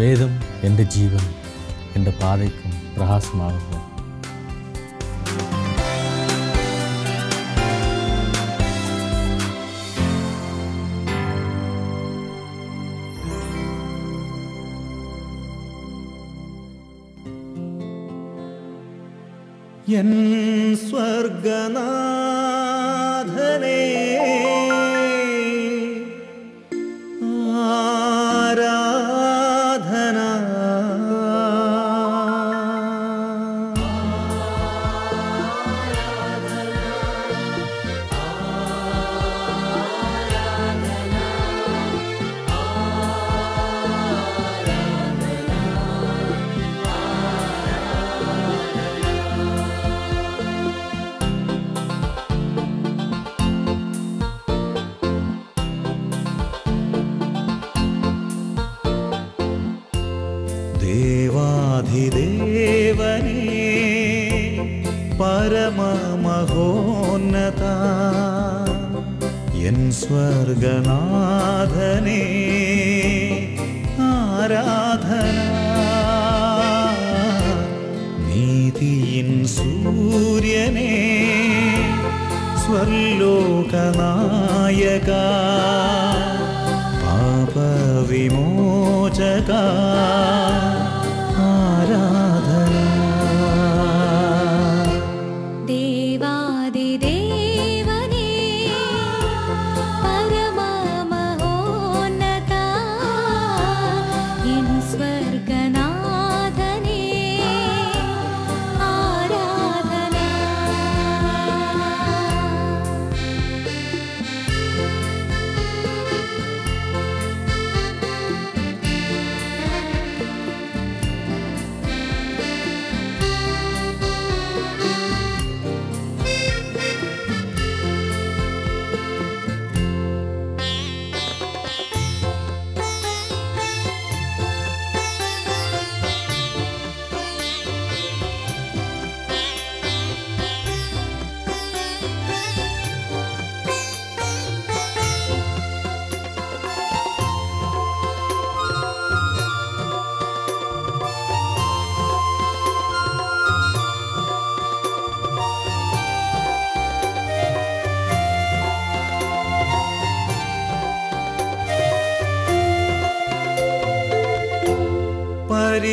வேதம் എൻ്റെ ജീവൻ എൻ്റെ പാതയ്ക്കും പ്രഹാസമാകുന്നു என் ஸ்வர்கனா स्वर्गनाधने आराधया नीतिन् सूर्यने स्वर्लोकनायका पापविमोचका suerte.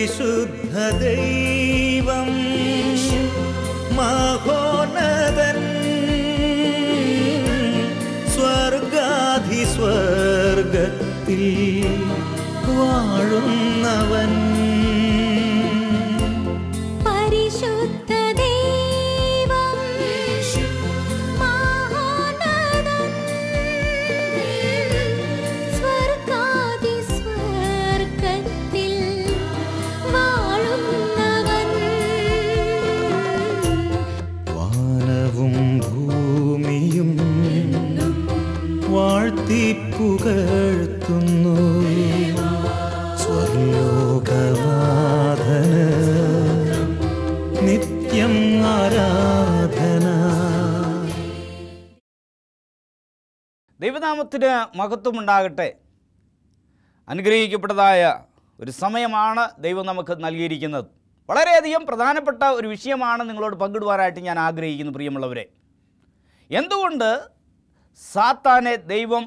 പരിശുദ്ധ ദൈവം മഹോന്നതൻ സ്വർഗാധിസ്വർഗത്തിൽ വാഴുന്നവൻ പുകഴ്ത്തുന്നു സ്വർലോകവാധന നിത്യം ആരാധന ദൈവനാമത്തിന് മഹത്വമുണ്ടാകട്ടെ അനുഗ്രഹിക്കപ്പെട്ടതായ ഒരു സമയമാണ് ദൈവം നമുക്ക് നൽകിയിരിക്കുന്നത് വളരെയധികം പ്രധാനപ്പെട്ട ഒരു വിഷയമാണ് നിങ്ങളോട് പങ്കിടുവാനായിട്ട് ഞാൻ ആഗ്രഹിക്കുന്നു പ്രിയമുള്ളവരെ എന്തുകൊണ്ട് സാത്താനെ ദൈവം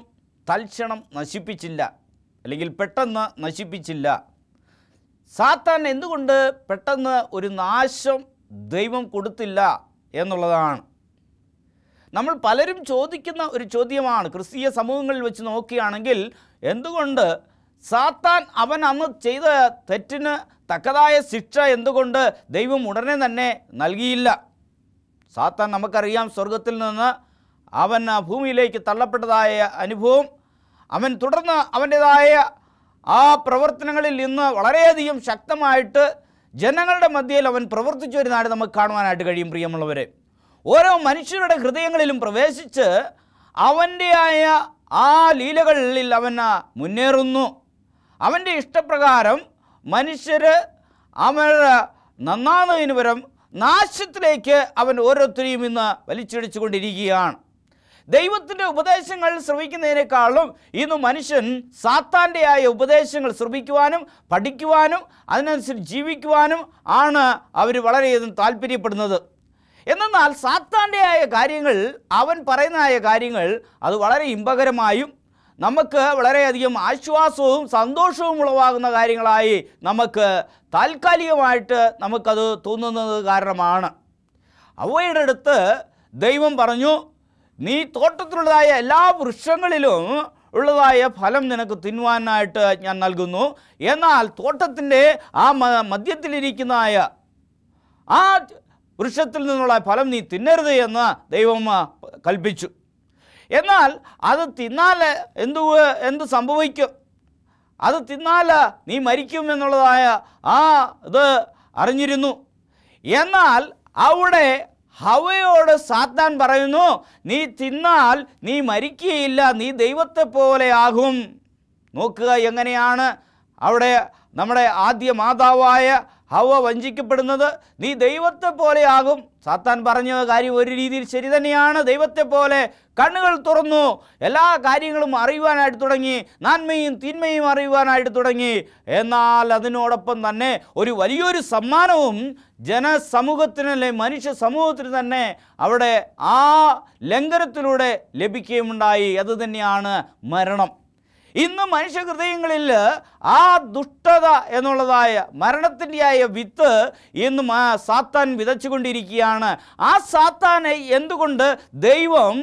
തൽക്ഷണം നശിപ്പിച്ചില്ല അല്ലെങ്കിൽ പെട്ടെന്ന് നശിപ്പിച്ചില്ല സാത്താൻ എന്തുകൊണ്ട് പെട്ടെന്ന് ഒരു നാശം ദൈവം കൊടുത്തില്ല എന്നുള്ളതാണ് നമ്മൾ പലരും ചോദിക്കുന്ന ഒരു ചോദ്യമാണ് ക്രിസ്തീയ സമൂഹങ്ങളിൽ വെച്ച് നോക്കുകയാണെങ്കിൽ എന്തുകൊണ്ട് സാത്താൻ അവൻ അന്ന് ചെയ്ത തെറ്റിന് തക്കതായ ശിക്ഷ എന്തുകൊണ്ട് ദൈവം ഉടനെ തന്നെ നൽകിയില്ല സാത്താൻ നമുക്കറിയാം സ്വർഗത്തിൽ നിന്ന് അവൻ ഭൂമിയിലേക്ക് തള്ളപ്പെട്ടതായ അനുഭവം അവൻ തുടർന്ന് അവൻ്റേതായ ആ പ്രവർത്തനങ്ങളിൽ ഇന്ന് വളരെയധികം ശക്തമായിട്ട് ജനങ്ങളുടെ മധ്യയിൽ അവൻ പ്രവർത്തിച്ചു വരുന്നതാണ് നമുക്ക് കാണുവാനായിട്ട് കഴിയും പ്രിയമുള്ളവരെ ഓരോ മനുഷ്യരുടെ ഹൃദയങ്ങളിലും പ്രവേശിച്ച് അവൻ്റെയായ ആ ലീലകളിൽ അവൻ മുന്നേറുന്നു അവൻ്റെ ഇഷ്ടപ്രകാരം മനുഷ്യർ അവർ നന്നാകുന്നതിന് പരം നാശത്തിലേക്ക് അവൻ ഓരോരുത്തരെയും ഇന്ന് വലിച്ചിടിച്ചുകൊണ്ടിരിക്കുകയാണ് ദൈവത്തിൻ്റെ ഉപദേശങ്ങൾ ശ്രവിക്കുന്നതിനേക്കാളും ഇന്ന് മനുഷ്യൻ സാത്താൻ്റെ ആയ ഉപദേശങ്ങൾ ശ്രവിക്കുവാനും പഠിക്കുവാനും അതിനനുസരിച്ച് ജീവിക്കുവാനും ആണ് അവർ വളരെയധികം താല്പര്യപ്പെടുന്നത് എന്നാൽ സാത്താൻ്റെ ആയ കാര്യങ്ങൾ അവൻ പറയുന്നതായ കാര്യങ്ങൾ അത് വളരെ ഇമ്പകരമായും നമുക്ക് വളരെയധികം ആശ്വാസവും സന്തോഷവും ഉളവാകുന്ന കാര്യങ്ങളായി നമുക്ക് താൽക്കാലികമായിട്ട് നമുക്കത് തോന്നുന്നത് കാരണമാണ് അവയുടെ അടുത്ത് ദൈവം പറഞ്ഞു നീ തോട്ടത്തിലുള്ളതായ എല്ലാ വൃക്ഷങ്ങളിലും ഉള്ളതായ ഫലം നിനക്ക് തിന്നുവാനായിട്ട് ഞാൻ നൽകുന്നു എന്നാൽ തോട്ടത്തിൻ്റെ ആ മദ്യത്തിലിരിക്കുന്നതായ ആ വൃക്ഷത്തിൽ നിന്നുള്ള ഫലം നീ തിന്നരുത് എന്ന് ദൈവം കൽപ്പിച്ചു എന്നാൽ അത് തിന്നാൽ എന്തു എന്ത് സംഭവിക്കും അത് തിന്നാൽ നീ മരിക്കും എന്നുള്ളതായ ആ ഇത് അറിഞ്ഞിരുന്നു എന്നാൽ അവിടെ ഹവയോട് സാത്താൻ പറയുന്നു നീ തിന്നാൽ നീ മരിക്കുകയില്ല നീ ദൈവത്തെ പോലെയാകും നോക്കുക എങ്ങനെയാണ് അവിടെ നമ്മുടെ ആദ്യ മാതാവായ ഹവ വഞ്ചിക്കപ്പെടുന്നത് നീ ദൈവത്തെ പോലെയാകും സാത്താൻ പറഞ്ഞ കാര്യം ഒരു രീതിയിൽ ശരി തന്നെയാണ് ദൈവത്തെ പോലെ കണ്ണുകൾ തുറന്നു എല്ലാ കാര്യങ്ങളും അറിയുവാനായിട്ട് തുടങ്ങി നന്മയും തിന്മയും അറിയുവാനായിട്ട് തുടങ്ങി എന്നാൽ അതിനോടൊപ്പം തന്നെ ഒരു വലിയൊരു സമ്മാനവും ജനസമൂഹത്തിന് അല്ലെങ്കിൽ മനുഷ്യ സമൂഹത്തിന് തന്നെ അവിടെ ആ ലംഘനത്തിലൂടെ ലഭിക്കുകയുമുണ്ടായി അത് തന്നെയാണ് മരണം ഇന്ന് മനുഷ്യഹൃദയങ്ങളിൽ ആ ദുഷ്ടത എന്നുള്ളതായ മരണത്തിൻ്റെയായ വിത്ത് ഇന്ന് സാത്താൻ വിതച്ചുകൊണ്ടിരിക്കുകയാണ് ആ സാത്താനെ എന്തുകൊണ്ട് ദൈവം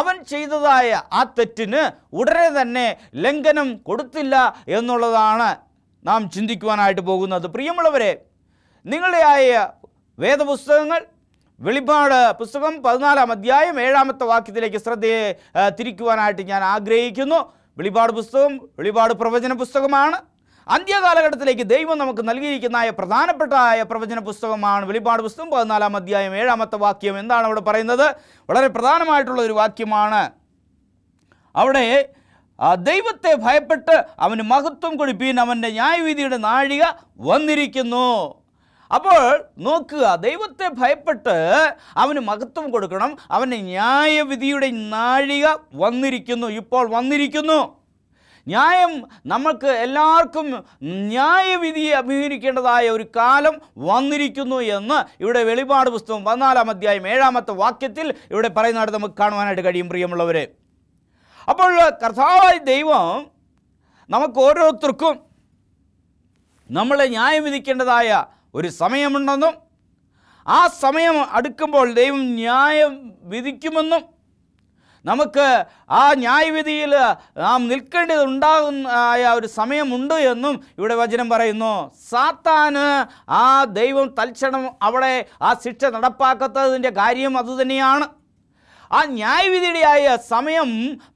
അവൻ ചെയ്തതായ ആ തെറ്റിന് ഉടനെ തന്നെ ലംഘനം കൊടുത്തില്ല എന്നുള്ളതാണ് നാം ചിന്തിക്കുവാനായിട്ട് പോകുന്നത് പ്രിയമുള്ളവരെ നിങ്ങളുടെയായ വേദപുസ്തകങ്ങൾ വെളിപാട് പുസ്തകം പതിനാലാം അധ്യായം ഏഴാമത്തെ വാക്യത്തിലേക്ക് ശ്രദ്ധയെ തിരിക്കുവാനായിട്ട് ഞാൻ ആഗ്രഹിക്കുന്നു വെളിപാട് പുസ്തകം വെളിപാട് പ്രവചന പുസ്തകമാണ് അന്ത്യകാലഘട്ടത്തിലേക്ക് ദൈവം നമുക്ക് നൽകിയിരിക്കുന്നതായ പ്രധാനപ്പെട്ടതായ പ്രവചന പുസ്തകമാണ് വെളിപാട് പുസ്തകം പതിനാലാം അധ്യായം ഏഴാമത്തെ വാക്യം എന്താണ് അവിടെ പറയുന്നത് വളരെ പ്രധാനമായിട്ടുള്ള ഒരു വാക്യമാണ് അവിടെ ദൈവത്തെ ഭയപ്പെട്ട് അവന് മഹത്വം കൊടുപ്പീൻ അവൻ്റെ ന്യായവീതിയുടെ നാഴിക വന്നിരിക്കുന്നു അപ്പോൾ നോക്കുക ദൈവത്തെ ഭയപ്പെട്ട് അവന് മഹത്വം കൊടുക്കണം അവൻ്റെ ന്യായവിധിയുടെ നാഴിക വന്നിരിക്കുന്നു ഇപ്പോൾ വന്നിരിക്കുന്നു ന്യായം നമുക്ക് എല്ലാവർക്കും ന്യായവിധിയെ അഭിമുഖീകരിക്കേണ്ടതായ ഒരു കാലം വന്നിരിക്കുന്നു എന്ന് ഇവിടെ വെളിപാട് പുസ്തകം പതിനാലാം അധ്യായം ഏഴാമത്തെ വാക്യത്തിൽ ഇവിടെ പറയുന്നിടത്ത് നമുക്ക് കാണുവാനായിട്ട് കഴിയും പ്രിയമുള്ളവരെ അപ്പോൾ കർത്താവായ ദൈവം നമുക്ക് ഓരോരുത്തർക്കും നമ്മളെ ന്യായം വിധിക്കേണ്ടതായ ഒരു സമയമുണ്ടെന്നും ആ സമയം അടുക്കുമ്പോൾ ദൈവം ന്യായം വിധിക്കുമെന്നും നമുക്ക് ആ ന്യായവിധിയിൽ നാം നിൽക്കേണ്ടത് ഉണ്ടാകുന്ന ഒരു സമയമുണ്ട് എന്നും ഇവിടെ വചനം പറയുന്നു സാത്താന് ആ ദൈവം തൽക്ഷണം അവിടെ ആ ശിക്ഷ നടപ്പാക്കാത്തതിൻ്റെ കാര്യം അതുതന്നെയാണ് ആ ന്യായവിധിയുടെയായ സമയം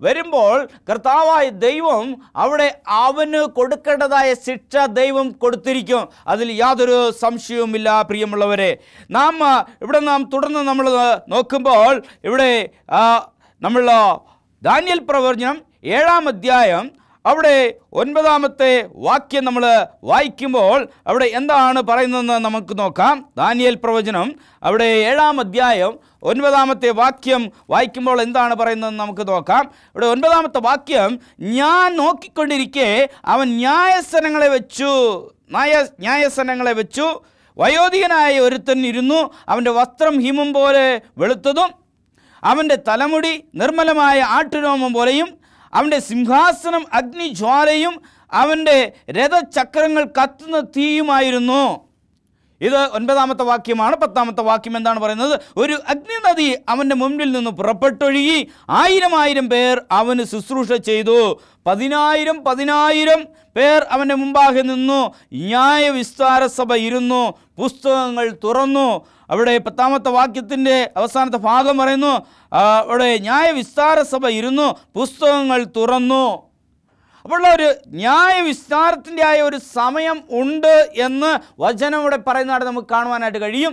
വരുമ്പോൾ കർത്താവായ ദൈവം അവിടെ അവന് കൊടുക്കേണ്ടതായ ശിക്ഷ ദൈവം കൊടുത്തിരിക്കും അതിൽ യാതൊരു സംശയവുമില്ല പ്രിയമുള്ളവരെ നാം ഇവിടെ നാം തുടർന്ന് നമ്മൾ നോക്കുമ്പോൾ ഇവിടെ നമ്മൾ ധാന്യൽ പ്രവചനം ഏഴാം അധ്യായം അവിടെ ഒൻപതാമത്തെ വാക്യം നമ്മൾ വായിക്കുമ്പോൾ അവിടെ എന്താണ് പറയുന്നതെന്ന് നമുക്ക് നോക്കാം ദാനിയൽ പ്രവചനം അവിടെ ഏഴാം അധ്യായം ഒൻപതാമത്തെ വാക്യം വായിക്കുമ്പോൾ എന്താണ് പറയുന്നതെന്ന് നമുക്ക് നോക്കാം ഇവിടെ ഒൻപതാമത്തെ വാക്യം ഞാൻ നോക്കിക്കൊണ്ടിരിക്കെ അവൻ ന്യായസനങ്ങളെ വെച്ചു നായ ന്യായസനങ്ങളെ വെച്ചു വയോധികനായ ഒരുത്തൻ ഇരുന്നു അവൻ്റെ വസ്ത്രം ഹിമം പോലെ വെളുത്തതും അവൻ്റെ തലമുടി നിർമ്മലമായ ആട്ടുരോമം പോലെയും അവൻ്റെ സിംഹാസനം അഗ്നിജ്വാലയും അവൻ്റെ രഥചക്രങ്ങൾ കത്തുന്ന തീയുമായിരുന്നു ഇത് ഒൻപതാമത്തെ വാക്യമാണ് പത്താമത്തെ വാക്യം എന്താണ് പറയുന്നത് ഒരു അഗ്നിനദി അവൻ്റെ മുമ്പിൽ നിന്ന് പുറപ്പെട്ടൊഴുകി ആയിരം ആയിരം പേർ അവന് ശുശ്രൂഷ ചെയ്തു പതിനായിരം പതിനായിരം പേർ അവൻ്റെ മുമ്പാകെ നിന്നു ന്യായവിസ്താര സഭ ഇരുന്നു പുസ്തകങ്ങൾ തുറന്നു അവിടെ പത്താമത്തെ വാക്യത്തിൻ്റെ അവസാനത്തെ ഭാഗം പറയുന്നു അവിടെ ന്യായവിസ്താര സഭ ഇരുന്നു പുസ്തകങ്ങൾ തുറന്നു അപ്പോൾ ഒരു ന്യായവിസ്താരത്തിൻ്റെ ആയ ഒരു സമയം ഉണ്ട് എന്ന് വചനം ഇവിടെ പറയുന്നതായിട്ട് നമുക്ക് കാണുവാനായിട്ട് കഴിയും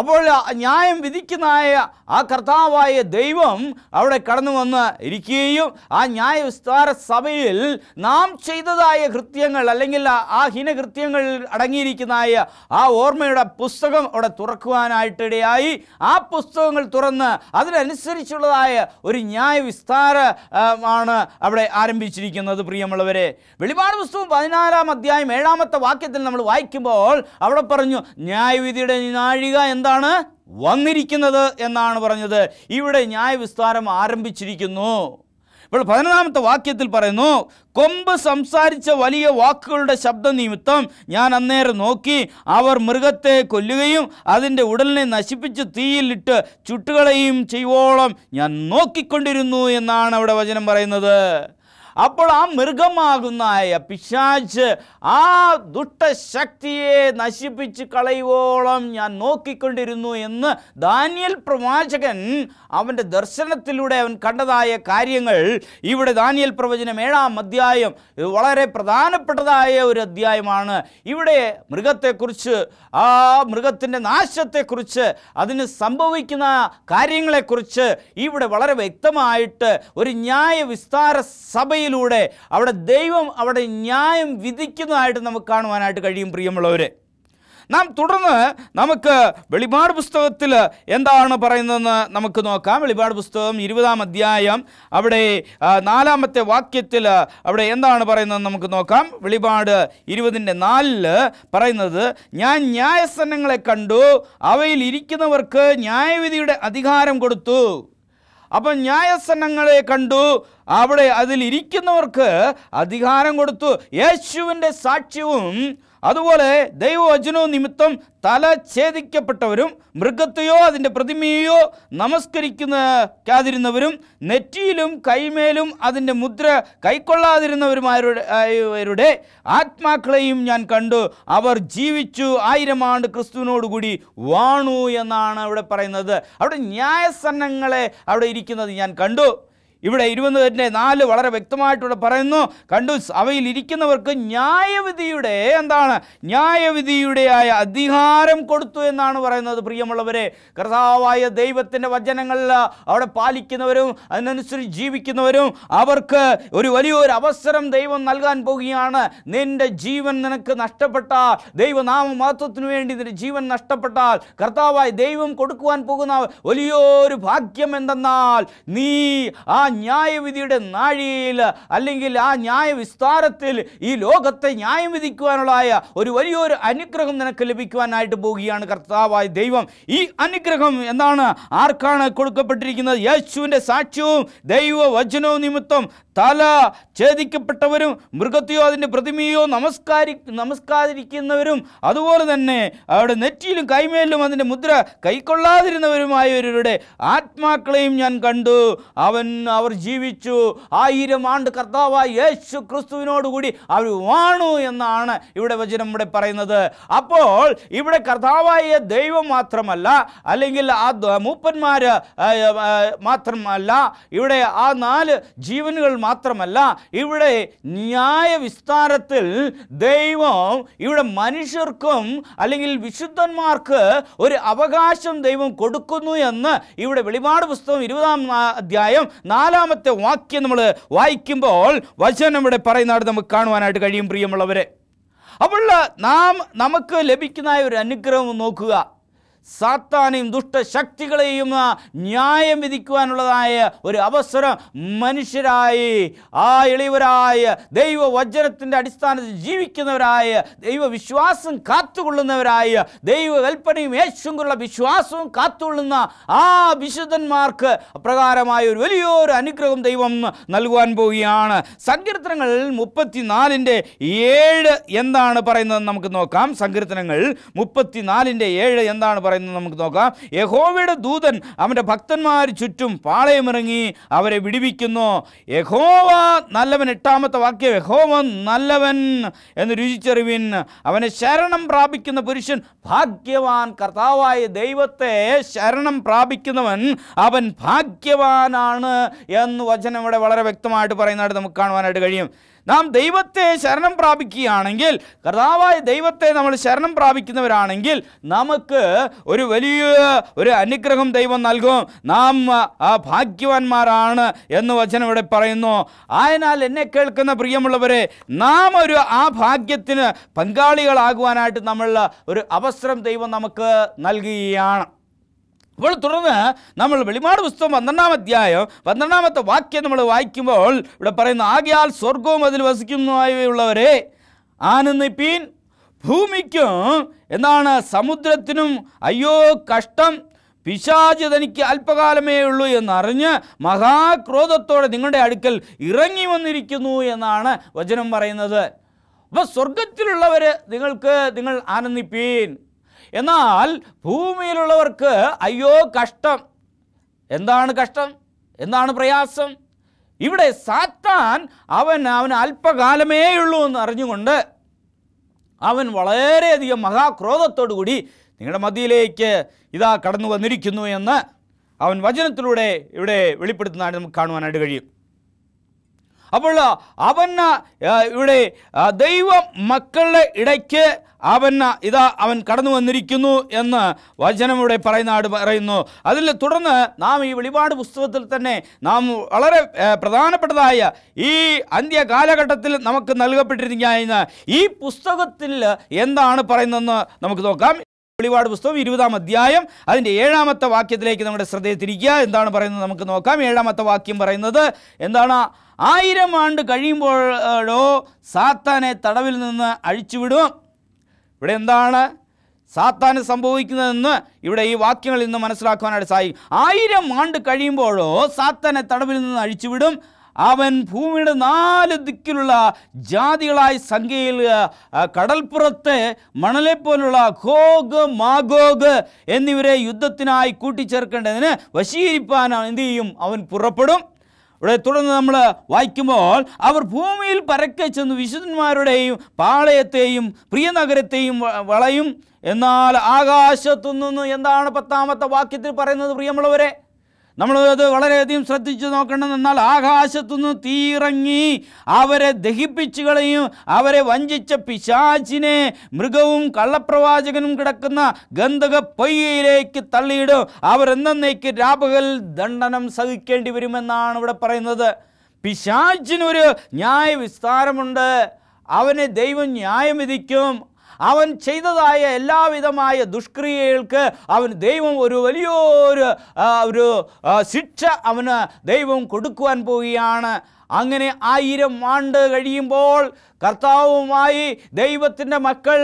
അപ്പോൾ ന്യായം വിധിക്കുന്നതായ ആ കർത്താവായ ദൈവം അവിടെ കടന്നു വന്ന് ഇരിക്കുകയും ആ ന്യായവിസ്താര സഭയിൽ നാം ചെയ്തതായ കൃത്യങ്ങൾ അല്ലെങ്കിൽ ആ ഹീനകൃത്യങ്ങളിൽ അടങ്ങിയിരിക്കുന്നതായ ആ ഓർമ്മയുടെ പുസ്തകം അവിടെ തുറക്കുവാനായിട്ടിടയായി ആ പുസ്തകങ്ങൾ തുറന്ന് അതിനനുസരിച്ചുള്ളതായ ഒരു ന്യായവിസ്താര ആണ് അവിടെ ആരംഭിച്ചിരിക്കുന്നത് പ്രിയമുള്ളവരെ വെളിപാട് പുസ്തകം പതിനാലാം അധ്യായം ഏഴാമത്തെ വാക്യത്തിൽ നമ്മൾ വായിക്കുമ്പോൾ അവിടെ പറഞ്ഞു ന്യായവിധിയുടെ നാഴിക എന്ന എന്താണ് വന്നിരിക്കുന്നത് എന്നാണ് പറഞ്ഞത് ഇവിടെ ന്യായവിസ്താരം ആരംഭിച്ചിരിക്കുന്നു ഇപ്പോൾ പതിനൊന്നാമത്തെ വാക്യത്തിൽ പറയുന്നു കൊമ്പ് സംസാരിച്ച വലിയ വാക്കുകളുടെ ശബ്ദ നിമിത്തം ഞാൻ അന്നേരം നോക്കി അവർ മൃഗത്തെ കൊല്ലുകയും അതിൻ്റെ ഉടലിനെ നശിപ്പിച്ച് തീയിലിട്ട് ചുട്ടുകളയും ചെയ്യുവോളം ഞാൻ നോക്കിക്കൊണ്ടിരുന്നു എന്നാണ് അവിടെ വചനം പറയുന്നത് അപ്പോൾ ആ മൃഗമാകുന്ന പിശാച്ച് ആ ദുഷ്ടശക്തിയെ നശിപ്പിച്ച് കളയുവോളം ഞാൻ നോക്കിക്കൊണ്ടിരുന്നു എന്ന് ദാനിയൽ പ്രവാചകൻ അവൻ്റെ ദർശനത്തിലൂടെ അവൻ കണ്ടതായ കാര്യങ്ങൾ ഇവിടെ ദാനിയൽ പ്രവചനം ഏഴാം അധ്യായം വളരെ പ്രധാനപ്പെട്ടതായ ഒരു അധ്യായമാണ് ഇവിടെ മൃഗത്തെക്കുറിച്ച് ആ മൃഗത്തിൻ്റെ നാശത്തെക്കുറിച്ച് അതിന് സംഭവിക്കുന്ന കാര്യങ്ങളെക്കുറിച്ച് ഇവിടെ വളരെ വ്യക്തമായിട്ട് ഒരു ന്യായ വിസ്താര സഭയിൽ ഭൂമിയിലൂടെ അവിടെ ദൈവം അവിടെ ന്യായം വിധിക്കുന്നതായിട്ട് നമുക്ക് കാണുവാനായിട്ട് കഴിയും പ്രിയമുള്ളവരെ നാം തുടർന്ന് നമുക്ക് വെളിപാട് പുസ്തകത്തിൽ എന്താണ് പറയുന്നതെന്ന് നമുക്ക് നോക്കാം വെളിപാട് പുസ്തകം ഇരുപതാം അധ്യായം അവിടെ നാലാമത്തെ വാക്യത്തിൽ അവിടെ എന്താണ് പറയുന്നത് നമുക്ക് നോക്കാം വെളിപാട് ഇരുപതിൻ്റെ നാലിൽ പറയുന്നത് ഞാൻ ന്യായസന്നങ്ങളെ കണ്ടു അവയിൽ ഇരിക്കുന്നവർക്ക് ന്യായവിധിയുടെ അധികാരം കൊടുത്തു അപ്പം ന്യായസന്നങ്ങളെ കണ്ടു അവിടെ അതിലിരിക്കുന്നവർക്ക് അധികാരം കൊടുത്തു യേശുവിൻ്റെ സാക്ഷ്യവും അതുപോലെ ദൈവവചനോ നിമിത്തം തല ഛേദിക്കപ്പെട്ടവരും മൃഗത്തെയോ അതിൻ്റെ പ്രതിമയെയോ നമസ്കരിക്കുന്നതിരുന്നവരും നെറ്റിയിലും കൈമേലും അതിൻ്റെ മുദ്ര കൈക്കൊള്ളാതിരുന്നവരുമായവരുടെ ആത്മാക്കളെയും ഞാൻ കണ്ടു അവർ ജീവിച്ചു ആയിരം ആണ്ട് ക്രിസ്തുവിനോടുകൂടി വാണു എന്നാണ് അവിടെ പറയുന്നത് അവിടെ ന്യായസന്നങ്ങളെ അവിടെ ഇരിക്കുന്നത് ഞാൻ കണ്ടു ഇവിടെ തന്നെ നാല് വളരെ വ്യക്തമായിട്ടിവിടെ പറയുന്നു കണ്ടു അവയിൽ ഇരിക്കുന്നവർക്ക് ന്യായവിധിയുടെ എന്താണ് ന്യായവിധിയുടെ ആയ അധികാരം കൊടുത്തു എന്നാണ് പറയുന്നത് പ്രിയമുള്ളവരെ കർത്താവായ ദൈവത്തിൻ്റെ വചനങ്ങളിൽ അവിടെ പാലിക്കുന്നവരും അതിനനുസരിച്ച് ജീവിക്കുന്നവരും അവർക്ക് ഒരു വലിയൊരു അവസരം ദൈവം നൽകാൻ പോവുകയാണ് നിൻ്റെ ജീവൻ നിനക്ക് നഷ്ടപ്പെട്ടാൽ ദൈവനാമ വേണ്ടി നിന്റെ ജീവൻ നഷ്ടപ്പെട്ടാൽ കർത്താവായ ദൈവം കൊടുക്കുവാൻ പോകുന്ന വലിയൊരു ഭാഗ്യം എന്തെന്നാൽ നീ ആ ന്യായവിധിയുടെ നാഴിയിൽ അല്ലെങ്കിൽ ആ ന്യായവിസ്താരത്തിൽ ഈ ലോകത്തെ ന്യായം വിധിക്കുവാനുള്ളതായ ഒരു വലിയൊരു അനുഗ്രഹം നിനക്ക് ലഭിക്കുവാനായിട്ട് പോവുകയാണ് കർത്താവായ ദൈവം ഈ അനുഗ്രഹം എന്താണ് ആർക്കാണ് കൊടുക്കപ്പെട്ടിരിക്കുന്നത് യേശുവിൻ്റെ സാക്ഷ്യവും ദൈവവചനവും നിമിത്തം തല ഛേദിക്കപ്പെട്ടവരും മൃഗത്തെയോ അതിൻ്റെ പ്രതിമയോ നമസ്കാരി നമസ്കാരിക്കുന്നവരും അതുപോലെ തന്നെ അവിടെ നെറ്റിയിലും കൈമേലിലും അതിൻ്റെ മുദ്ര കൈക്കൊള്ളാതിരുന്നവരുമായവരുടെ ആത്മാക്കളെയും ഞാൻ കണ്ടു അവൻ അവർ ജീവിച്ചു ആയിരം ആണ്ട് കർത്താവായ യേശു ക്രിസ്തുവിനോടുകൂടി അവർ വാണു എന്നാണ് ഇവിടെ വചനം ഇവിടെ പറയുന്നത് അപ്പോൾ ഇവിടെ കർത്താവായ ദൈവം മാത്രമല്ല അല്ലെങ്കിൽ ആ മൂപ്പന്മാർ മാത്രമല്ല ഇവിടെ ആ നാല് ജീവനുകൾ മാത്രമല്ല ഇവിടെ ന്യായ വിസ്താരത്തിൽ ദൈവം ഇവിടെ മനുഷ്യർക്കും അല്ലെങ്കിൽ വിശുദ്ധന്മാർക്ക് ഒരു അവകാശം ദൈവം കൊടുക്കുന്നു എന്ന് ഇവിടെ വെളിപാട് പുസ്തകം ഇരുപതാം അധ്യായം നാല് നാലാമത്തെ വാക്യം നമ്മൾ വായിക്കുമ്പോൾ വചനം ഇവിടെ പറയുന്നതാണ് നമുക്ക് കാണുവാനായിട്ട് കഴിയും പ്രിയമുള്ളവരെ അപ്പോൾ നാം നമുക്ക് ലഭിക്കുന്ന ഒരു അനുഗ്രഹം നോക്കുക സാത്താനെയും ദുഷ്ടശക്തികളെയും ന്യായം വിധിക്കുവാനുള്ളതായ ഒരു അവസരം മനുഷ്യരായി ആ എളിയവരായ ദൈവവചനത്തിൻ്റെ അടിസ്ഥാനത്തിൽ ജീവിക്കുന്നവരായ ദൈവവിശ്വാസം കാത്തുകൊള്ളുന്നവരായ ദൈവകൽപ്പനയും യേശുങ്കുള്ള വിശ്വാസവും കാത്തുകൊള്ളുന്ന ആ വിശുദ്ധന്മാർക്ക് അപ്രകാരമായ ഒരു വലിയൊരു അനുഗ്രഹം ദൈവം നൽകുവാൻ പോവുകയാണ് സങ്കീർത്തനങ്ങൾ മുപ്പത്തിനാലിൻ്റെ ഏഴ് എന്താണ് പറയുന്നത് നമുക്ക് നോക്കാം സങ്കീർത്തനങ്ങൾ മുപ്പത്തിനാലിൻ്റെ ഏഴ് എന്താണ് പറയുന്നത് പറയുന്നത് നമുക്ക് നോക്കാം യഹോവയുടെ ദൂതൻ അവൻ്റെ ഭക്തന്മാർ ചുറ്റും പാളയമിറങ്ങി അവരെ വിടിവിക്കുന്നു യഹോവ നല്ലവൻ എട്ടാമത്തെ വാക്യം യഹോവ നല്ലവൻ എന്ന് രുചിച്ചറിവിൻ അവനെ ശരണം പ്രാപിക്കുന്ന പുരുഷൻ ഭാഗ്യവാൻ കർത്താവായ ദൈവത്തെ ശരണം പ്രാപിക്കുന്നവൻ അവൻ ഭാഗ്യവാനാണ് എന്ന് വചനം ഇവിടെ വളരെ വ്യക്തമായിട്ട് പറയുന്നതായിട്ട് നമുക്ക് കാണുവാനായിട്ട് കഴിയും നാം ദൈവത്തെ ശരണം പ്രാപിക്കുകയാണെങ്കിൽ കർത്താവായ ദൈവത്തെ നമ്മൾ ശരണം പ്രാപിക്കുന്നവരാണെങ്കിൽ നമുക്ക് ഒരു വലിയ ഒരു അനുഗ്രഹം ദൈവം നൽകും നാം ഭാഗ്യവാന്മാരാണ് എന്ന് വചനം ഇവിടെ പറയുന്നു ആയതിനാൽ എന്നെ കേൾക്കുന്ന പ്രിയമുള്ളവരെ നാം ഒരു ആ ഭാഗ്യത്തിന് പങ്കാളികളാകുവാനായിട്ട് നമ്മൾ ഒരു അവസരം ദൈവം നമുക്ക് നൽകുകയാണ് അപ്പോൾ തുടർന്ന് നമ്മൾ വെളിപാട് പുസ്തകം പന്ത്രണ്ടാം അധ്യായം പന്ത്രണ്ടാമത്തെ വാക്യം നമ്മൾ വായിക്കുമ്പോൾ ഇവിടെ പറയുന്ന ആകയാൽ സ്വർഗവും അതിൽ വസിക്കുന്നതായുള്ളവരെ ആനന്ദിപ്പീൻ ഭൂമിക്കും എന്താണ് സമുദ്രത്തിനും അയ്യോ കഷ്ടം പിശാജ് തനിക്ക് അല്പകാലമേ ഉള്ളൂ എന്നറിഞ്ഞ് മഹാക്രോധത്തോടെ നിങ്ങളുടെ അടുക്കൽ ഇറങ്ങി വന്നിരിക്കുന്നു എന്നാണ് വചനം പറയുന്നത് അപ്പോൾ സ്വർഗത്തിലുള്ളവർ നിങ്ങൾക്ക് നിങ്ങൾ ആനന്ദിപ്പീൻ എന്നാൽ ഭൂമിയിലുള്ളവർക്ക് അയ്യോ കഷ്ടം എന്താണ് കഷ്ടം എന്താണ് പ്രയാസം ഇവിടെ സാത്താൻ അവൻ അവൻ അല്പകാലമേ ഉള്ളൂ എന്ന് അറിഞ്ഞുകൊണ്ട് അവൻ വളരെയധികം മഹാക്രോധത്തോടു കൂടി നിങ്ങളുടെ മതിയിലേക്ക് ഇതാ കടന്നു വന്നിരിക്കുന്നു എന്ന് അവൻ വചനത്തിലൂടെ ഇവിടെ വെളിപ്പെടുത്തുന്നതായിട്ട് നമുക്ക് കാണുവാനായിട്ട് കഴിയും അപ്പോൾ അവൻ ഇവിടെ ദൈവ മക്കളുടെ ഇടയ്ക്ക് അവൻ ഇതാ അവൻ കടന്നു വന്നിരിക്കുന്നു എന്ന് വചനം ഇവിടെ പറയുന്ന ആട് പറയുന്നു അതിൽ തുടർന്ന് നാം ഈ വെളിപാട് പുസ്തകത്തിൽ തന്നെ നാം വളരെ പ്രധാനപ്പെട്ടതായ ഈ അന്ത്യ കാലഘട്ടത്തിൽ നമുക്ക് നൽകപ്പെട്ടിരിക്കുന്ന ഈ പുസ്തകത്തിൽ എന്താണ് പറയുന്നതെന്ന് നമുക്ക് നോക്കാം വെളിപാട് പുസ്തകം ഇരുപതാം അധ്യായം അതിൻ്റെ ഏഴാമത്തെ വാക്യത്തിലേക്ക് നമ്മുടെ ശ്രദ്ധയെ തിരിക്കുക എന്താണ് പറയുന്നത് നമുക്ക് നോക്കാം ഏഴാമത്തെ വാക്യം പറയുന്നത് എന്താണ് ആയിരം ആണ്ട് കഴിയുമ്പോഴോ സാത്താനെ തടവിൽ നിന്ന് അഴിച്ചുവിടും ഇവിടെ എന്താണ് സാത്താന് സംഭവിക്കുന്നതെന്ന് ഇവിടെ ഈ വാക്യങ്ങളിൽ നിന്ന് മനസ്സിലാക്കുവാനായിട്ട് സാധിക്കും ആയിരം ആണ്ട് കഴിയുമ്പോഴോ സാത്താനെ തടവിൽ നിന്ന് അഴിച്ചുവിടും അവൻ ഭൂമിയുടെ നാല് ദിക്കിലുള്ള ജാതികളായി സംഖ്യയിൽ കടൽപ്പുറത്തെ മണലെപ്പോലുള്ള ഖോഗ് മാഗോഗ് എന്നിവരെ യുദ്ധത്തിനായി കൂട്ടിച്ചേർക്കേണ്ടതിന് വശീകരിപ്പാനാണ് എന്ത് ചെയ്യും അവൻ പുറപ്പെടും ഇവിടെ തുടർന്ന് നമ്മൾ വായിക്കുമ്പോൾ അവർ ഭൂമിയിൽ പരക്കെ ചെന്ന് വിശുദ്ധന്മാരുടെയും പാളയത്തെയും പ്രിയനഗരത്തെയും വളയും എന്നാൽ ആകാശത്തുനിന്ന് എന്താണ് പത്താമത്തെ വാക്യത്തിൽ പറയുന്നത് പ്രിയമുള്ളവരെ നമ്മൾ അത് വളരെയധികം ശ്രദ്ധിച്ചു നോക്കണം എന്നാൽ ആകാശത്തുനിന്ന് തീയിറങ്ങി അവരെ ദഹിപ്പിച്ചു കളയും അവരെ വഞ്ചിച്ച പിശാചിനെ മൃഗവും കള്ളപ്രവാചകനും കിടക്കുന്ന ഗന്ധക പൊയ്യയിലേക്ക് തള്ളിയിടും അവരെന്നേക്ക് രാപകൽ ദണ്ഡനം സഹിക്കേണ്ടി വരുമെന്നാണ് ഇവിടെ പറയുന്നത് പിശാചിനൊരു ന്യായ വിസ്താരമുണ്ട് അവനെ ദൈവം ന്യായം വിധിക്കും അവൻ ചെയ്തതായ എല്ലാവിധമായ ദുഷ്ക്രിയകൾക്ക് അവൻ ദൈവം ഒരു വലിയൊരു ഒരു ശിക്ഷ അവന് ദൈവം കൊടുക്കുവാൻ പോവുകയാണ് അങ്ങനെ ആയിരം ആണ്ട് കഴിയുമ്പോൾ കർത്താവുമായി ദൈവത്തിൻ്റെ മക്കൾ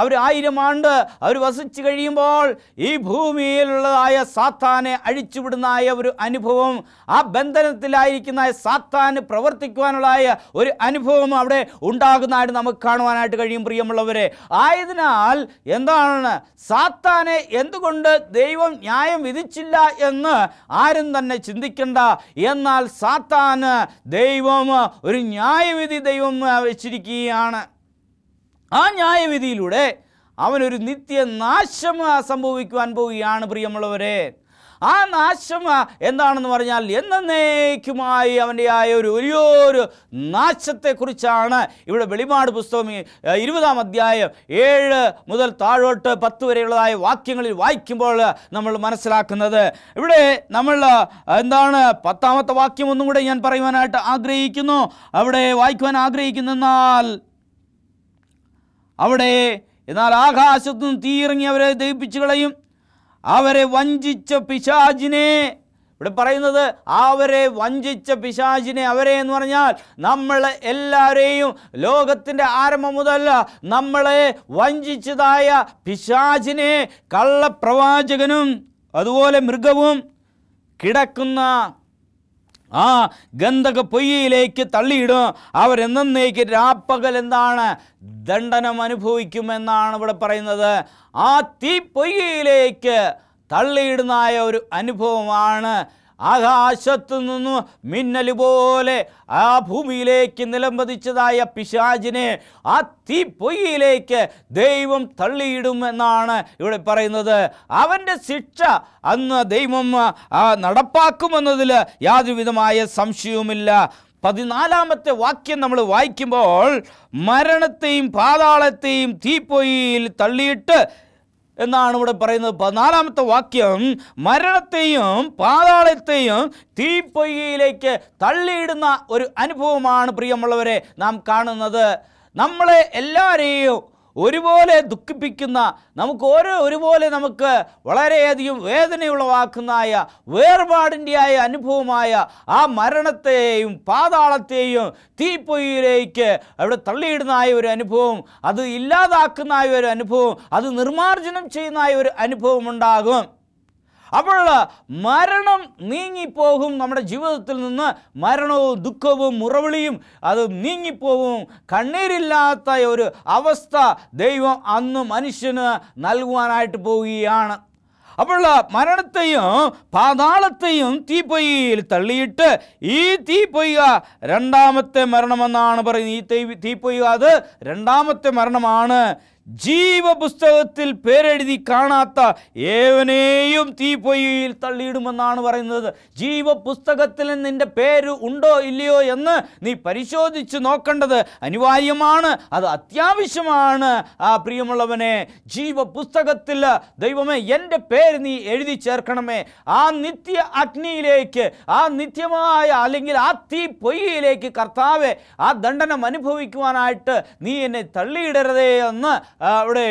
അവർ ആയിരം ആണ്ട് അവർ വസിച്ചു കഴിയുമ്പോൾ ഈ ഭൂമിയിലുള്ളതായ സാത്താനെ അഴിച്ചുവിടുന്നതായ ഒരു അനുഭവം ആ ബന്ധനത്തിലായിരിക്കുന്ന സാത്താന് പ്രവർത്തിക്കുവാനുള്ളതായ ഒരു അനുഭവം അവിടെ ഉണ്ടാകുന്നതായിട്ട് നമുക്ക് കാണുവാനായിട്ട് കഴിയും പ്രിയമുള്ളവരെ ആയതിനാൽ എന്താണ് സാത്താനെ എന്തുകൊണ്ട് ദൈവം ന്യായം വിധിച്ചില്ല എന്ന് ആരും തന്നെ ചിന്തിക്കേണ്ട എന്നാൽ സാത്താന് ദൈവം ദൈവം ഒരു ന്യായവിധി ദൈവം വെച്ചിരിക്കുകയാണ് ആ ന്യായവിധിയിലൂടെ അവനൊരു നിത്യനാശം സംഭവിക്കുവാൻ പോവുകയാണ് പ്രിയമുള്ളവരെ ആ നാശം എന്താണെന്ന് പറഞ്ഞാൽ എന്നേക്കുമായി അവൻ്റെ ആയ ഒരു വലിയൊരു നാശത്തെക്കുറിച്ചാണ് ഇവിടെ വെളിപാട് പുസ്തകം ഇരുപതാം അധ്യായം ഏഴ് മുതൽ താഴോട്ട് പത്ത് വരെയുള്ളതായ വാക്യങ്ങളിൽ വായിക്കുമ്പോൾ നമ്മൾ മനസ്സിലാക്കുന്നത് ഇവിടെ നമ്മൾ എന്താണ് പത്താമത്തെ വാക്യം ഒന്നും കൂടെ ഞാൻ പറയുവാനായിട്ട് ആഗ്രഹിക്കുന്നു അവിടെ വായിക്കുവാൻ ആഗ്രഹിക്കുന്നെന്നാൽ അവിടെ എന്നാൽ നിന്ന് തീയിറങ്ങി അവരെ ദഹിപ്പിച്ചുകളെയും കളയും അവരെ വഞ്ചിച്ച പിശാജിനെ ഇവിടെ പറയുന്നത് അവരെ വഞ്ചിച്ച പിശാജിനെ അവരെ എന്ന് പറഞ്ഞാൽ നമ്മൾ എല്ലാവരെയും ലോകത്തിൻ്റെ ആരംഭം മുതല്ല നമ്മളെ വഞ്ചിച്ചതായ പിശാജിനെ കള്ളപ്രവാചകനും അതുപോലെ മൃഗവും കിടക്കുന്ന ആ ഗന്ധക പൊയ്യയിലേക്ക് തള്ളിയിടും അവരെന്നേക്ക് രാപ്പകൽ എന്താണ് ദണ്ഡനം അനുഭവിക്കുമെന്നാണ് ഇവിടെ പറയുന്നത് ആ തീ പൊയ്യയിലേക്ക് തള്ളിയിടുന്നതായ ഒരു അനുഭവമാണ് ആകാശത്തു നിന്നു മിന്നൽ പോലെ ആ ഭൂമിയിലേക്ക് നിലംപതിച്ചതായ പിശാജിനെ ആ തീപ്പൊയ്യയിലേക്ക് ദൈവം എന്നാണ് ഇവിടെ പറയുന്നത് അവൻ്റെ ശിക്ഷ അന്ന് ദൈവം നടപ്പാക്കുമെന്നതിൽ യാതൊരുവിധമായ സംശയവുമില്ല പതിനാലാമത്തെ വാക്യം നമ്മൾ വായിക്കുമ്പോൾ മരണത്തെയും പാതാളത്തെയും തീപ്പൊയ്യയിൽ തള്ളിയിട്ട് എന്നാണ് ഇവിടെ പറയുന്നത് പതിനാലാമത്തെ വാക്യം മരണത്തെയും പാതാളത്തെയും തീപ്പൊയ്യയിലേക്ക് തള്ളിയിടുന്ന ഒരു അനുഭവമാണ് പ്രിയമുള്ളവരെ നാം കാണുന്നത് നമ്മളെ എല്ലാവരെയും ഒരുപോലെ ദുഃഖിപ്പിക്കുന്ന നമുക്ക് ഓരോ ഒരുപോലെ നമുക്ക് വളരെയധികം വേദനയുള്ളവാക്കുന്നതായ വേർപാടിൻ്റെയായ അനുഭവമായ ആ മരണത്തെയും പാതാളത്തെയും തീപ്പൊയിലേക്ക് അവിടെ തള്ളിയിടുന്നതായ ഒരു അനുഭവം അത് ഇല്ലാതാക്കുന്നതായ ഒരു അനുഭവം അത് നിർമാർജനം ചെയ്യുന്നതായ ഒരു അനുഭവം ഉണ്ടാകും അപ്പോൾ മരണം നീങ്ങിപ്പോകും നമ്മുടെ ജീവിതത്തിൽ നിന്ന് മരണവും ദുഃഖവും മുറവിളിയും അത് നീങ്ങിപ്പോകും കണ്ണീരില്ലാത്ത ഒരു അവസ്ഥ ദൈവം അന്ന് മനുഷ്യന് നൽകുവാനായിട്ട് പോവുകയാണ് അപ്പോൾ മരണത്തെയും പാതാളത്തെയും തീപ്പൊയ്യയിൽ തള്ളിയിട്ട് ഈ തീപ്പൊയ്യ രണ്ടാമത്തെ മരണമെന്നാണ് പറയുന്നത് ഈ തീ തീപ്പൊയ്യ അത് രണ്ടാമത്തെ മരണമാണ് ജീവപുസ്തകത്തിൽ പേരെഴുതി കാണാത്ത ഏവനെയും തീപ്പൊയ്യിൽ തള്ളിയിടുമെന്നാണ് പറയുന്നത് ജീവപുസ്തകത്തിൽ നിൻ്റെ പേര് ഉണ്ടോ ഇല്ലയോ എന്ന് നീ പരിശോധിച്ച് നോക്കേണ്ടത് അനിവാര്യമാണ് അത് അത്യാവശ്യമാണ് ആ പ്രിയമുള്ളവനെ ജീവപുസ്തകത്തിൽ ദൈവമേ എൻ്റെ പേര് നീ എഴുതി ചേർക്കണമേ ആ നിത്യ അഗ്നിയിലേക്ക് ആ നിത്യമായ അല്ലെങ്കിൽ ആ തീ പൊയ്യയിലേക്ക് കർത്താവെ ആ ദണ്ഡനം അനുഭവിക്കുവാനായിട്ട് നീ എന്നെ തള്ളിയിടരുതേ എന്ന് അവിടെ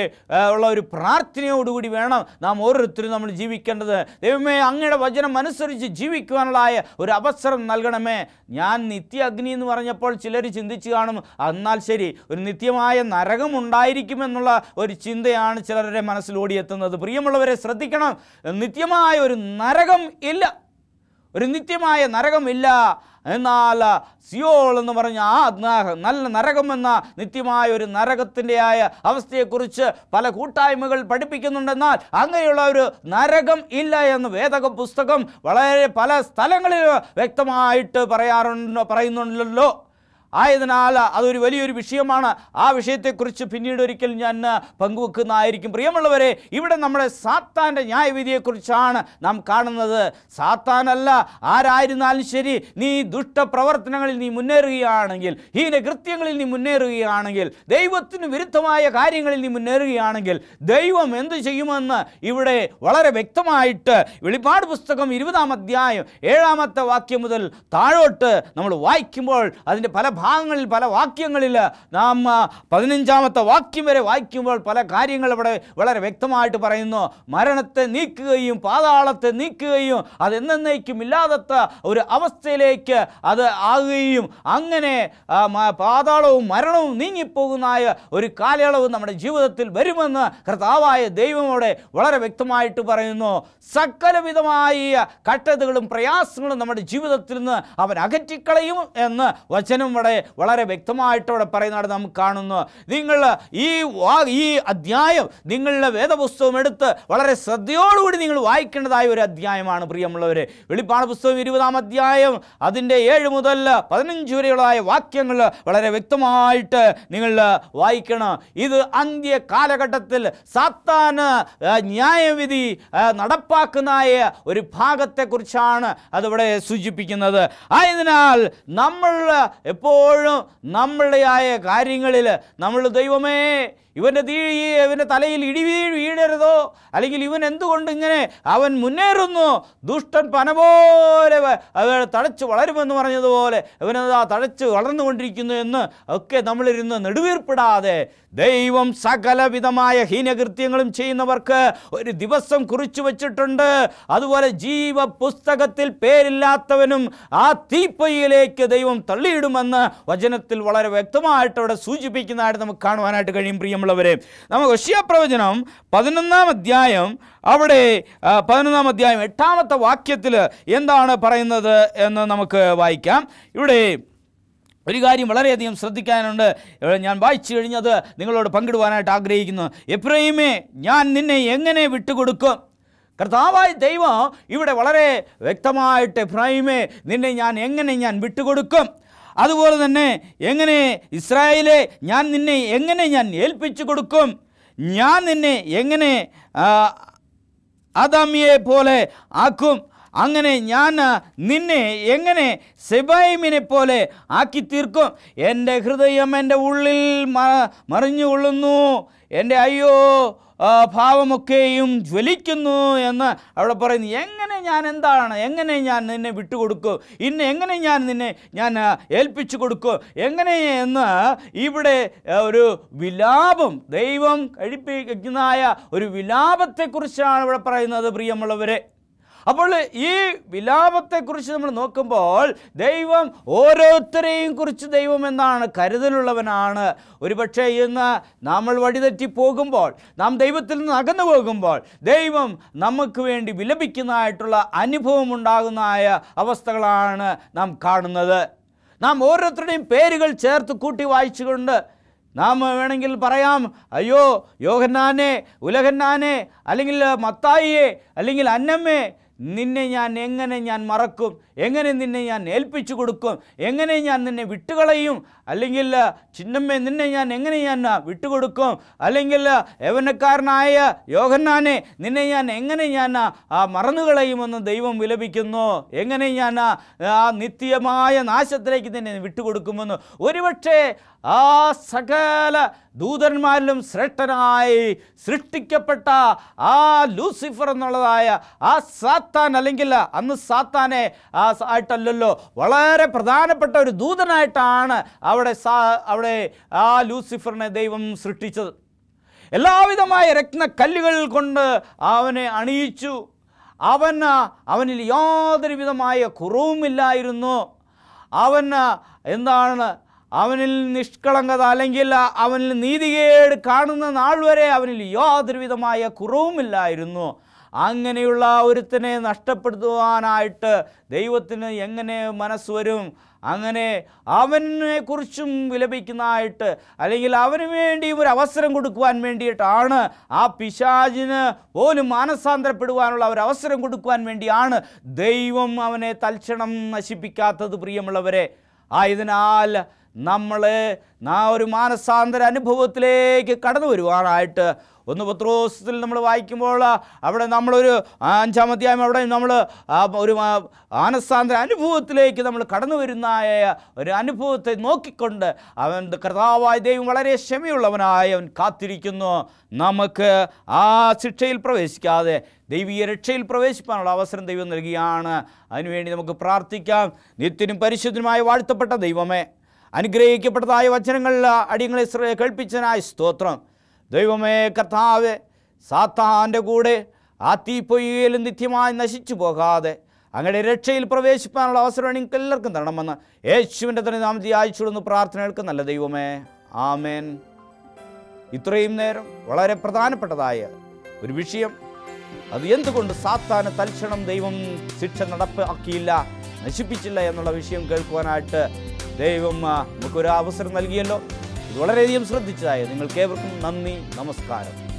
ഉള്ള ഒരു പ്രാർത്ഥനയോടുകൂടി വേണം നാം ഓരോരുത്തരും നമ്മൾ ജീവിക്കേണ്ടത് ദൈവമേ അങ്ങയുടെ വചനം അനുസരിച്ച് ജീവിക്കുവാനുള്ളതായ ഒരു അവസരം നൽകണമേ ഞാൻ നിത്യാഗ്നി എന്ന് പറഞ്ഞപ്പോൾ ചിലർ ചിന്തിച്ചു കാണും എന്നാൽ ശരി ഒരു നിത്യമായ നരകം ഉണ്ടായിരിക്കുമെന്നുള്ള ഒരു ചിന്തയാണ് ചിലരുടെ മനസ്സിലോടിയെത്തുന്നത് പ്രിയമുള്ളവരെ ശ്രദ്ധിക്കണം നിത്യമായ ഒരു നരകം ഇല്ല ഒരു നിത്യമായ നരകമില്ല എന്നാൽ സിയോൾ എന്ന് പറഞ്ഞ ആ നല്ല നരകമെന്ന നിത്യമായ ഒരു നരകത്തിൻ്റെയായ അവസ്ഥയെക്കുറിച്ച് പല കൂട്ടായ്മകൾ പഠിപ്പിക്കുന്നുണ്ടെന്നാൽ അങ്ങനെയുള്ള ഒരു നരകം ഇല്ല എന്ന് വേദക പുസ്തകം വളരെ പല സ്ഥലങ്ങളിൽ വ്യക്തമായിട്ട് പറയാറുണ്ട് പറയുന്നുണ്ടല്ലോ ആയതിനാൽ അതൊരു വലിയൊരു വിഷയമാണ് ആ വിഷയത്തെക്കുറിച്ച് പിന്നീട് ഒരിക്കൽ ഞാൻ പങ്കുവെക്കുന്നതായിരിക്കും പ്രിയമുള്ളവരെ ഇവിടെ നമ്മുടെ സാത്താൻ്റെ ന്യായവിധിയെക്കുറിച്ചാണ് നാം കാണുന്നത് സാത്താനല്ല ആരായിരുന്നാലും ശരി നീ ദുഷ്ടപ്രവർത്തനങ്ങളിൽ നീ മുന്നേറുകയാണെങ്കിൽ ഹീനകൃത്യങ്ങളിൽ നീ മുന്നേറുകയാണെങ്കിൽ ദൈവത്തിന് വിരുദ്ധമായ കാര്യങ്ങളിൽ നീ മുന്നേറുകയാണെങ്കിൽ ദൈവം എന്തു ചെയ്യുമെന്ന് ഇവിടെ വളരെ വ്യക്തമായിട്ട് വെളിപ്പാട് പുസ്തകം ഇരുപതാം അധ്യായം ഏഴാമത്തെ വാക്യം മുതൽ താഴോട്ട് നമ്മൾ വായിക്കുമ്പോൾ അതിൻ്റെ പല ഭാഗങ്ങളിൽ പല വാക്യങ്ങളിൽ നാം പതിനഞ്ചാമത്തെ വാക്യം വരെ വായിക്കുമ്പോൾ പല കാര്യങ്ങൾ ഇവിടെ വളരെ വ്യക്തമായിട്ട് പറയുന്നു മരണത്തെ നീക്കുകയും പാതാളത്തെ നീക്കുകയും അത് എന്നേക്കും ഇല്ലാതത്ത ഒരു അവസ്ഥയിലേക്ക് അത് ആകുകയും അങ്ങനെ പാതാളവും മരണവും നീങ്ങിപ്പോകുന്നതായ ഒരു കാലയളവ് നമ്മുടെ ജീവിതത്തിൽ വരുമെന്ന് കർത്താവായ ദൈവമോടെ വളരെ വ്യക്തമായിട്ട് പറയുന്നു സകലവിധമായ കട്ടതകളും പ്രയാസങ്ങളും നമ്മുടെ ജീവിതത്തിൽ നിന്ന് അവൻ അകറ്റിക്കളയും എന്ന് വചനം ഇവിടെ നമ്മളെ വളരെ അവിടെ പറയുന്നത് നാം കാണുന്നു നിങ്ങൾ ഈ ഈ അധ്യായം നിങ്ങളുടെ വേദപുസ്തകം എടുത്ത് വളരെ ശ്രദ്ധയോടുകൂടി നിങ്ങൾ വായിക്കേണ്ടതായ ഒരു അധ്യായമാണ് പ്രിയമുള്ളവരെ വെളിപ്പാട് പുസ്തകം ഇരുപതാം അധ്യായം അതിൻ്റെ ഏഴ് മുതൽ പതിനഞ്ച് വരെയുള്ളതായ വാക്യങ്ങൾ വളരെ വ്യക്തമായിട്ട് നിങ്ങൾ വായിക്കണം ഇത് അന്ത്യ കാലഘട്ടത്തിൽ സാത്താന് ന്യായവിധി നടപ്പാക്കുന്നതായ ഒരു ഭാഗത്തെക്കുറിച്ചാണ് അതിവിടെ സൂചിപ്പിക്കുന്നത് ആയതിനാൽ നമ്മൾ എപ്പോൾ എപ്പോഴും നമ്മളുടെയായ കാര്യങ്ങളിൽ നമ്മൾ ദൈവമേ ഇവൻ്റെ തീ ഇവൻ്റെ തലയിൽ ഇടിവീ വീഴരുതോ അല്ലെങ്കിൽ ഇവൻ എന്തുകൊണ്ട് ഇങ്ങനെ അവൻ മുന്നേറുന്നു ദുഷ്ടൻ പന പോലെ തഴച്ച് വളരുമെന്ന് പറഞ്ഞതുപോലെ ആ തഴച്ച് വളർന്നുകൊണ്ടിരിക്കുന്നു എന്ന് ഒക്കെ നമ്മളിരുന്ന് നെടുവീർപ്പിടാതെ ദൈവം സകലവിധമായ ഹീനകൃത്യങ്ങളും ചെയ്യുന്നവർക്ക് ഒരു ദിവസം കുറിച്ചു വച്ചിട്ടുണ്ട് അതുപോലെ ജീവ പുസ്തകത്തിൽ പേരില്ലാത്തവനും ആ തീപ്പൊയ്യിലേക്ക് ദൈവം തള്ളിയിടുമെന്ന് വചനത്തിൽ വളരെ വ്യക്തമായിട്ട് അവിടെ സൂചിപ്പിക്കുന്നതായിട്ട് നമുക്ക് കാണുവാനായിട്ട് കഴിയും പ്രിയം പ്രിയമുള്ളവരെ നമുക്ക് ഒഷ്യ പ്രവചനം പതിനൊന്നാം അധ്യായം അവിടെ പതിനൊന്നാം അധ്യായം എട്ടാമത്തെ വാക്യത്തിൽ എന്താണ് പറയുന്നത് എന്ന് നമുക്ക് വായിക്കാം ഇവിടെ ഒരു കാര്യം വളരെയധികം ശ്രദ്ധിക്കാനുണ്ട് ഞാൻ വായിച്ചു കഴിഞ്ഞത് നിങ്ങളോട് പങ്കിടുവാനായിട്ട് ആഗ്രഹിക്കുന്നു എപ്രയുമേ ഞാൻ നിന്നെ എങ്ങനെ വിട്ടുകൊടുക്കും കർത്താവായ ദൈവം ഇവിടെ വളരെ വ്യക്തമായിട്ട് എഫ്രൈമേ നിന്നെ ഞാൻ എങ്ങനെ ഞാൻ വിട്ടുകൊടുക്കും അതുപോലെ തന്നെ എങ്ങനെ ഇസ്രായേലെ ഞാൻ നിന്നെ എങ്ങനെ ഞാൻ ഏൽപ്പിച്ചു കൊടുക്കും ഞാൻ നിന്നെ എങ്ങനെ ആദാമിയെ പോലെ ആക്കും അങ്ങനെ ഞാൻ നിന്നെ എങ്ങനെ സെബായിമിനെ പോലെ ആക്കി തീർക്കും എൻ്റെ ഹൃദയം എൻ്റെ ഉള്ളിൽ മറിഞ്ഞു കൊള്ളുന്നു എൻ്റെ അയ്യോ ഭാവമൊക്കെയും ജ്വലിക്കുന്നു എന്ന് അവിടെ പറയുന്നു എങ്ങനെ ഞാൻ എന്താണ് എങ്ങനെ ഞാൻ നിന്നെ വിട്ടുകൊടുക്കും ഇന്ന് എങ്ങനെ ഞാൻ നിന്നെ ഞാൻ ഏൽപ്പിച്ചു കൊടുക്കും എങ്ങനെ എന്ന് ഇവിടെ ഒരു വിലാപം ദൈവം കഴിപ്പിക്കുന്നതായ ഒരു വിലാപത്തെക്കുറിച്ചാണ് ഇവിടെ പറയുന്നത് പ്രിയമുള്ളവരെ അപ്പോൾ ഈ വിലാപത്തെക്കുറിച്ച് നമ്മൾ നോക്കുമ്പോൾ ദൈവം ഓരോരുത്തരെയും കുറിച്ച് ദൈവം എന്നാണ് കരുതലുള്ളവനാണ് ഒരുപക്ഷെ ഇന്ന് നമ്മൾ വഴിതെറ്റി പോകുമ്പോൾ നാം ദൈവത്തിൽ നിന്ന് അകന്നു പോകുമ്പോൾ ദൈവം നമുക്ക് വേണ്ടി വിലപിക്കുന്നതായിട്ടുള്ള അനുഭവം ഉണ്ടാകുന്നതായ അവസ്ഥകളാണ് നാം കാണുന്നത് നാം ഓരോരുത്തരുടെയും പേരുകൾ ചേർത്ത് കൂട്ടി വായിച്ചുകൊണ്ട് നാം വേണമെങ്കിൽ പറയാം അയ്യോ യോഹന്നാനെ ഉലഹന്നാനെ അല്ലെങ്കിൽ മത്തായിയെ അല്ലെങ്കിൽ അന്നമ്മേ നിന്നെ ഞാൻ എങ്ങനെ ഞാൻ മറക്കും എങ്ങനെ നിന്നെ ഞാൻ ഏൽപ്പിച്ചു കൊടുക്കും എങ്ങനെ ഞാൻ നിന്നെ വിട്ടുകളയും അല്ലെങ്കിൽ ചിന്നമ്മേ നിന്നെ ഞാൻ എങ്ങനെ ഞാൻ വിട്ടുകൊടുക്കും അല്ലെങ്കിൽ യവനക്കാരനായ യോഹന്നാനെ നിന്നെ ഞാൻ എങ്ങനെ ഞാൻ മറന്നുകളയുമെന്ന് ദൈവം വിലപിക്കുന്നു എങ്ങനെ ഞാൻ ആ നിത്യമായ നാശത്തിലേക്ക് നിന്നെ വിട്ടുകൊടുക്കുമെന്ന് ഒരുപക്ഷേ ആ സകല ദൂതന്മാരിലും ശ്രേഷ്ഠനായി സൃഷ്ടിക്കപ്പെട്ട ആ ലൂസിഫർ എന്നുള്ളതായ ആ സാത്താൻ അല്ലെങ്കിൽ അന്ന് സാത്താനെ ആയിട്ടല്ലല്ലോ വളരെ പ്രധാനപ്പെട്ട ഒരു ദൂതനായിട്ടാണ് അവിടെ സാ അവിടെ ആ ലൂസിഫറിനെ ദൈവം സൃഷ്ടിച്ചത് എല്ലാവിധമായ രക്ന കല്ലുകൾ കൊണ്ട് അവനെ അണിയിച്ചു അവൻ അവനിൽ യാതൊരു വിധമായ കുറവുമില്ലായിരുന്നു അവന് എന്താണ് അവനിൽ നിഷ്കളങ്കത അല്ലെങ്കിൽ അവനിൽ നീതികേട് കാണുന്ന നാൾ വരെ അവനിൽ യാതൊരുവിധമായ കുറവുമില്ലായിരുന്നു അങ്ങനെയുള്ള ഒരുത്തനെ നഷ്ടപ്പെടുത്തുവാനായിട്ട് ദൈവത്തിന് എങ്ങനെ മനസ്സ് വരും അങ്ങനെ അവനെക്കുറിച്ചും വിലപിക്കുന്നതായിട്ട് അല്ലെങ്കിൽ അവന് വേണ്ടി ഒരു അവസരം കൊടുക്കുവാൻ വേണ്ടിയിട്ടാണ് ആ പിശാചിന് പോലും മാനസാന്തരപ്പെടുവാനുള്ള ഒരു അവസരം കൊടുക്കുവാൻ വേണ്ടിയാണ് ദൈവം അവനെ തൽക്ഷണം നശിപ്പിക്കാത്തത് പ്രിയമുള്ളവരെ ആയതിനാൽ നമ്മളെ ആ ഒരു മാനസാന്തര അനുഭവത്തിലേക്ക് കടന്നു വരുവാനായിട്ട് ഒന്ന് പത്രോസത്തിൽ നമ്മൾ വായിക്കുമ്പോൾ അവിടെ നമ്മളൊരു അഞ്ചാം അധ്യായം അവിടെ നമ്മൾ ഒരു ആനസാന്തര അനുഭവത്തിലേക്ക് നമ്മൾ കടന്നു വരുന്ന ഒരു അനുഭവത്തെ നോക്കിക്കൊണ്ട് അവൻ കർത്താവായ ദൈവം വളരെ ക്ഷമയുള്ളവനായി അവൻ കാത്തിരിക്കുന്നു നമുക്ക് ആ ശിക്ഷയിൽ പ്രവേശിക്കാതെ ദൈവീയ രക്ഷയിൽ പ്രവേശിപ്പാനുള്ള അവസരം ദൈവം നൽകിയാണ് അതിനുവേണ്ടി നമുക്ക് പ്രാർത്ഥിക്കാം നിത്യനും പരിശുദ്ധനുമായി വാഴ്ത്തപ്പെട്ട ദൈവമേ അനുഗ്രഹിക്കപ്പെട്ടതായ വചനങ്ങളിൽ അടിയങ്ങളെ കേൾപ്പിച്ചനായ സ്തോത്രം ദൈവമേ കർത്താവ് സാത്താൻ്റെ കൂടെ ആ തീപ്പൊയ്യയിൽ നിത്യമായി നശിച്ചു പോകാതെ അങ്ങനെ രക്ഷയിൽ പ്രവേശിപ്പാനുള്ള അവസരം നിങ്ങൾക്ക് എല്ലാവർക്കും തരണമെന്ന് യേശുവിൻ്റെ തന്നെ നാം ധ്യായിച്ചുകൊടുന്ന് പ്രാർത്ഥനകൾക്ക് നല്ല ദൈവമേ ആമേൻ ഇത്രയും നേരം വളരെ പ്രധാനപ്പെട്ടതായ ഒരു വിഷയം അത് എന്തുകൊണ്ട് സാത്താന് തൽക്ഷണം ദൈവം ശിക്ഷ നടപ്പാക്കിയില്ല നശിപ്പിച്ചില്ല എന്നുള്ള വിഷയം കേൾക്കുവാനായിട്ട് ദൈവം നമുക്കൊരു അവസരം നൽകിയല്ലോ ഇത് വളരെയധികം ശ്രദ്ധിച്ചതായ ഏവർക്കും നന്ദി നമസ്കാരം